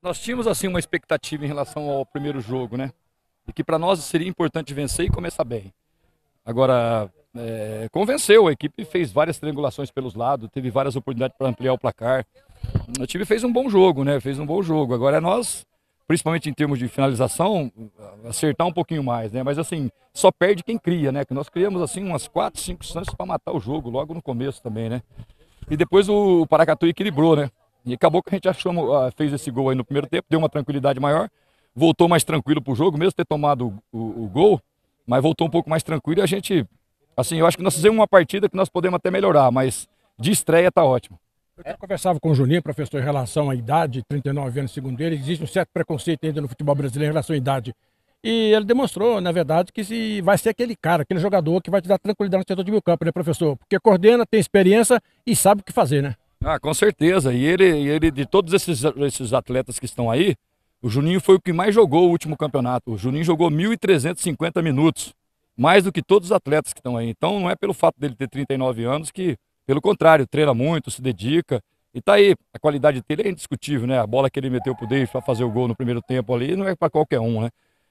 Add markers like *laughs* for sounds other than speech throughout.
Nós tínhamos assim uma expectativa em relação ao primeiro jogo, né? E que para nós seria importante vencer e começar bem. Agora, é, convenceu, a equipe fez várias triangulações pelos lados, teve várias oportunidades para ampliar o placar. O time fez um bom jogo, né? Fez um bom jogo. Agora nós, principalmente em termos de finalização, acertar um pouquinho mais, né? Mas assim, só perde quem cria, né? Que nós criamos assim umas quatro, cinco chances para matar o jogo logo no começo também, né? E depois o Paracatu equilibrou, né? E acabou que a gente achou ah, fez esse gol aí no primeiro tempo, deu uma tranquilidade maior, voltou mais tranquilo pro jogo, mesmo ter tomado o, o, o gol, mas voltou um pouco mais tranquilo e a gente, assim, eu acho que nós fizemos uma partida que nós podemos até melhorar, mas de estreia tá ótimo. Eu conversava com o Juninho, professor, em relação à idade, 39 anos, segundo ele, existe um certo preconceito ainda no futebol brasileiro em relação à idade. E ele demonstrou, na verdade, que se vai ser aquele cara, aquele jogador que vai te dar tranquilidade no setor de meio campo, né, professor? Porque coordena, tem experiência e sabe o que fazer, né? Ah, com certeza. E ele, ele de todos esses, esses atletas que estão aí, o Juninho foi o que mais jogou o último campeonato. O Juninho jogou 1.350 minutos, mais do que todos os atletas que estão aí. Então não é pelo fato dele ter 39 anos que, pelo contrário, treina muito, se dedica. E tá aí, a qualidade dele é indiscutível, né? A bola que ele meteu pro Davis para fazer o gol no primeiro tempo ali não é para qualquer um, né?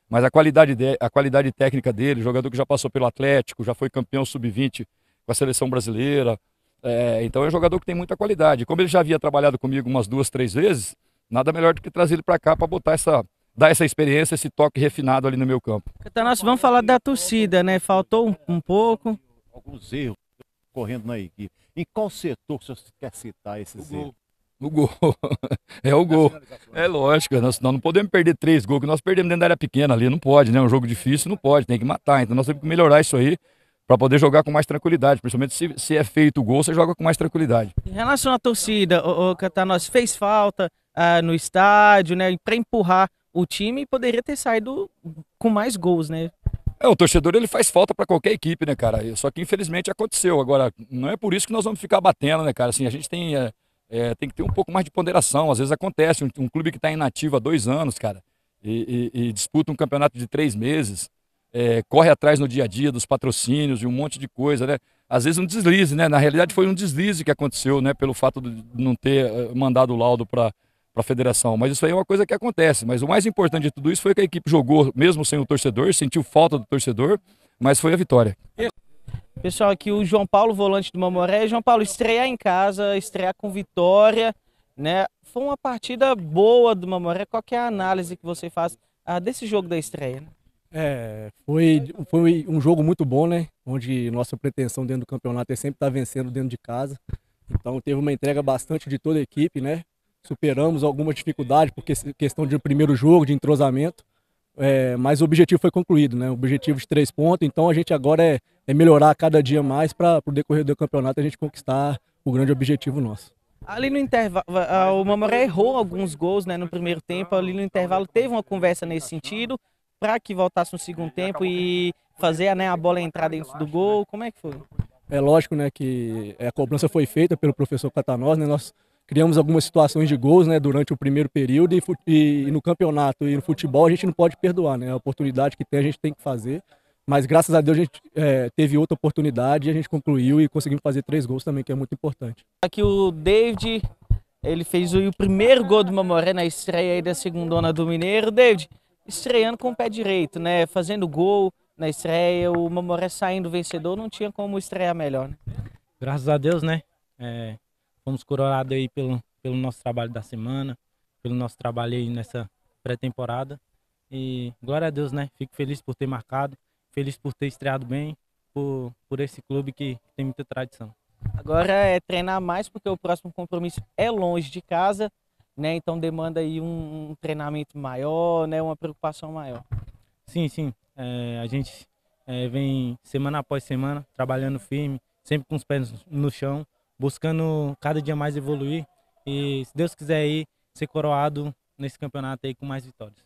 Mas a qualidade, de, a qualidade técnica dele, jogador que já passou pelo Atlético, já foi campeão sub-20 com a seleção brasileira, é, então é um jogador que tem muita qualidade. Como ele já havia trabalhado comigo umas duas, três vezes, nada melhor do que trazer ele para cá para botar essa dar essa experiência, esse toque refinado ali no meu campo. nós vamos falar da torcida, né? Faltou um, um pouco. Alguns erros correndo na equipe. Em qual setor você quer citar esses erros? O gol. *laughs* É o gol. É lógico, nós, não podemos perder três gols, que nós perdemos dentro da área pequena ali, não pode, né? É um jogo difícil, não pode, tem que matar. Então nós temos que melhorar isso aí para poder jogar com mais tranquilidade. Principalmente se, se é feito o gol, você joga com mais tranquilidade. Em relação à torcida, o, o Catanós fez falta ah, no estádio, né? Para empurrar o time poderia ter saído com mais gols, né? É, o torcedor ele faz falta para qualquer equipe, né, cara? Só que infelizmente aconteceu. Agora, não é por isso que nós vamos ficar batendo, né, cara? Assim, a gente tem, é, é, tem que ter um pouco mais de ponderação. Às vezes acontece, um, um clube que está inativo há dois anos, cara, e, e, e disputa um campeonato de três meses, é, corre atrás no dia a dia dos patrocínios e um monte de coisa, né? Às vezes um deslize, né? Na realidade foi um deslize que aconteceu, né? Pelo fato de não ter eh, mandado o laudo para a federação. Mas isso aí é uma coisa que acontece. Mas o mais importante de tudo isso foi que a equipe jogou mesmo sem o torcedor, sentiu falta do torcedor, mas foi a vitória. Pessoal, aqui o João Paulo, volante do Mamoré. João Paulo, estrear em casa, estrear com vitória, né? Foi uma partida boa do Mamoré. Qual é a análise que você faz ah, desse jogo da estreia? Né? É, foi, foi um jogo muito bom, né? Onde nossa pretensão dentro do campeonato é sempre estar tá vencendo dentro de casa. Então teve uma entrega bastante de toda a equipe, né? Superamos alguma dificuldade por questão de primeiro jogo, de entrosamento. É, mas o objetivo foi concluído, né? O objetivo de três pontos. Então a gente agora é, é melhorar cada dia mais para o decorrer do campeonato a gente conquistar o grande objetivo nosso. Ali no intervalo, ah, o Mamoré errou alguns gols né, no primeiro tempo. Ali no intervalo teve uma conversa nesse sentido para que voltasse no segundo tempo e fazer né, a bola entrar dentro do né? gol? Como é que foi? É lógico né, que a cobrança foi feita pelo professor Catanós, né? Nós criamos algumas situações de gols né, durante o primeiro período e, e, e, no campeonato e no futebol a gente não pode perdoar, né? A oportunidade que tem a gente tem que fazer. Mas graças a Deus a gente é, teve outra oportunidade e a gente concluiu e conseguimos fazer três gols também, que é muito importante. Aqui o David, ele fez o, o primeiro gol do Mamoré na estreia aí da segunda onda do Mineiro. David, estreando com o pé direito, né? Fazendo gol na estreia, o Mamoré saindo vencedor, não tinha como estrear melhor, né? Graças a Deus, né? É, fomos coroados aí pelo, pelo nosso trabalho da semana, pelo nosso trabalho aí nessa pré-temporada. E glória a Deus, né? Fico feliz por ter marcado, feliz por ter estreado bem, por, por esse clube que tem muita tradição. Agora é treinar mais, porque o próximo compromisso é longe de casa né? Então demanda aí um, um treinamento maior, né? Uma preocupação maior. Sim, sim. É, a gente é, vem semana após semana trabalhando firme, sempre com os pés no chão, buscando cada dia mais evoluir e se Deus quiser aí ser coroado nesse campeonato aí com mais vitórias.